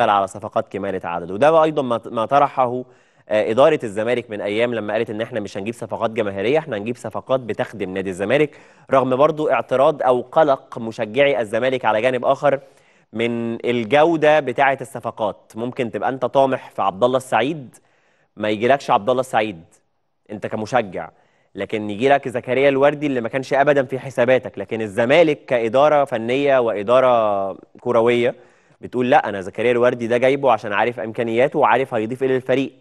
تشتغل على صفقات كمال عدد وده ايضا ما طرحه آه، إدارة الزمالك من أيام لما قالت إن إحنا مش هنجيب صفقات جماهيرية إحنا هنجيب صفقات بتخدم نادي الزمالك رغم برضو اعتراض أو قلق مشجعي الزمالك على جانب آخر من الجودة بتاعة الصفقات ممكن تبقى أنت طامح في عبد الله السعيد ما يجيلكش عبد الله السعيد أنت كمشجع لكن يجيلك زكريا الوردي اللي ما كانش أبدا في حساباتك لكن الزمالك كإدارة فنية وإدارة كروية بتقول لا انا زكريا الوردي ده جايبه عشان عارف امكانياته وعارف هيضيف ايه للفريق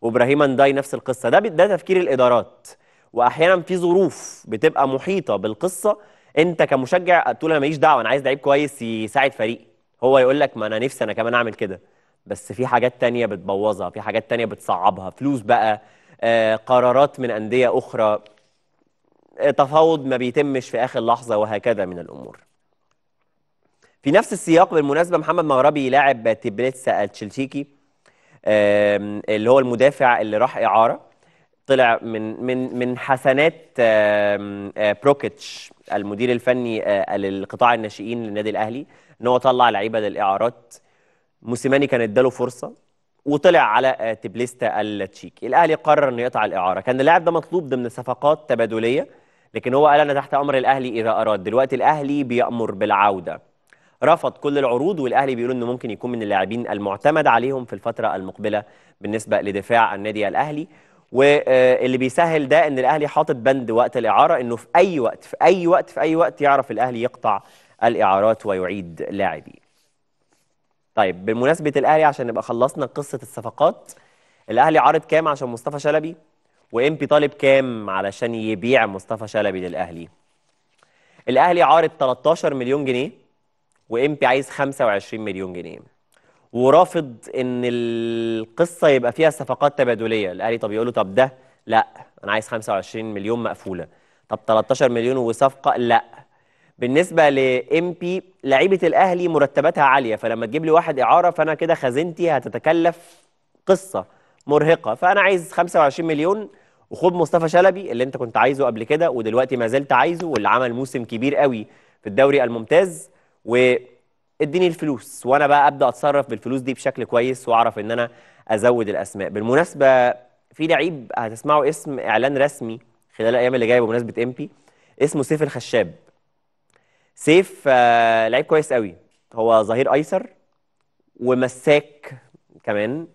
وابراهيم انداي نفس القصه ده ده تفكير الادارات واحيانا في ظروف بتبقى محيطه بالقصه انت كمشجع تقول انا ماليش دعوه انا عايز لعيب كويس يساعد فريقي هو يقول لك ما انا نفسي انا كمان اعمل كده بس في حاجات تانية بتبوظها في حاجات تانية بتصعبها فلوس بقى آه، قرارات من أندية أخرى آه، تفاوض ما بيتمش في آخر لحظة وهكذا من الأمور في نفس السياق بالمناسبه محمد مغربي لاعب تبليتسا التشلسيكي اللي هو المدافع اللي راح اعاره طلع من من من حسنات آه، بروكيتش المدير الفني آه، للقطاع الناشئين للنادي الاهلي ان هو طلع لعيبه للاعارات موسيماني كان اداله فرصه وطلع على آه، تبليستا التشيكي الاهلي قرر انه يقطع الاعاره كان اللاعب ده مطلوب ضمن صفقات تبادليه لكن هو قال انا تحت امر الاهلي اذا اراد دلوقتي الاهلي بيامر بالعوده رفض كل العروض والاهلي بيقول انه ممكن يكون من اللاعبين المعتمد عليهم في الفتره المقبله بالنسبه لدفاع النادي الاهلي واللي آه، بيسهل ده ان الاهلي حاطط بند وقت الاعاره انه في اي وقت في اي وقت في اي وقت يعرف الاهلي يقطع الاعارات ويعيد لاعبيه. طيب بمناسبه الاهلي عشان نبقى خلصنا قصه الصفقات الاهلي عارض كام عشان مصطفى شلبي وامبي طالب كام علشان يبيع مصطفى شلبي للاهلي؟ الاهلي عارض 13 مليون جنيه وامبي عايز 25 مليون جنيه ورافض ان القصه يبقى فيها صفقات تبادليه الاهلي طب يقول له طب ده لا انا عايز 25 مليون مقفوله طب 13 مليون وصفقه لا بالنسبه لامبي لعيبه الاهلي مرتباتها عاليه فلما تجيب لي واحد اعاره فانا كده خزينتي هتتكلف قصه مرهقه فانا عايز 25 مليون وخد مصطفى شلبي اللي انت كنت عايزه قبل كده ودلوقتي ما زلت عايزه واللي عمل موسم كبير قوي في الدوري الممتاز واديني الفلوس وانا بقى ابدا اتصرف بالفلوس دي بشكل كويس واعرف ان انا ازود الاسماء بالمناسبه في لعيب هتسمعوا اسم اعلان رسمي خلال الايام اللي جايه بمناسبه امبي اسمه سيف الخشاب سيف آه لعيب كويس قوي هو ظهير ايسر ومساك كمان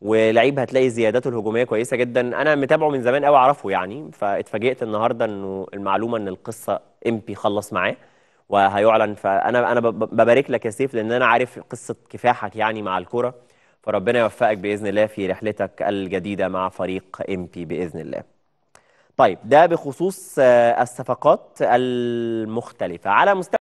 ولعيب هتلاقي زياداته الهجوميه كويسه جدا انا متابعه من زمان قوي اعرفه يعني فاتفاجئت النهارده انه المعلومه ان القصه امبي خلص معاه وهيعلن فانا انا ببارك لك يا سيف لان انا عارف قصه كفاحك يعني مع الكوره فربنا يوفقك باذن الله في رحلتك الجديده مع فريق ام بي باذن الله. طيب ده بخصوص آه، الصفقات المختلفه على مستوى